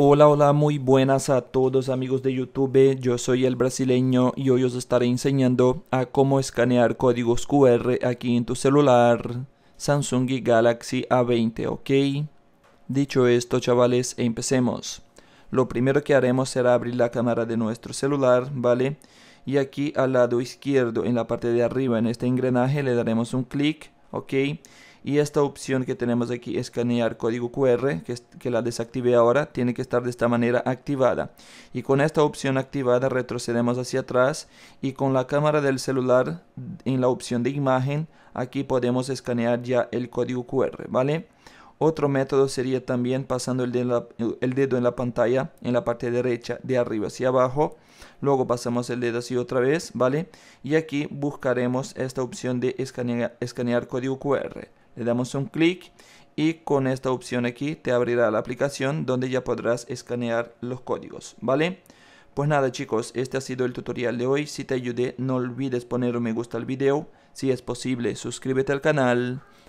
Hola, hola, muy buenas a todos amigos de YouTube, yo soy el brasileño y hoy os estaré enseñando a cómo escanear códigos QR aquí en tu celular Samsung Galaxy A20, ok? Dicho esto chavales, empecemos. Lo primero que haremos será abrir la cámara de nuestro celular, ¿vale? Y aquí al lado izquierdo, en la parte de arriba, en este engranaje, le daremos un clic, ¿ok? y esta opción que tenemos aquí, escanear código QR, que, que la desactive ahora, tiene que estar de esta manera activada. Y con esta opción activada retrocedemos hacia atrás y con la cámara del celular en la opción de imagen, aquí podemos escanear ya el código QR, ¿vale? Otro método sería también pasando el dedo, en la pantalla en la parte derecha de arriba hacia abajo. Luego pasamos el dedo así otra vez, ¿vale? Y aquí buscaremos esta opción de escanear, escanear código QR. Le damos un clic y con esta opción aquí te abrirá la aplicación donde ya podrás escanear los códigos, ¿vale? Pues nada chicos, este ha sido el tutorial de hoy. Si te ayudé, no olvides poner un me gusta al video. Si es posible, suscríbete al canal.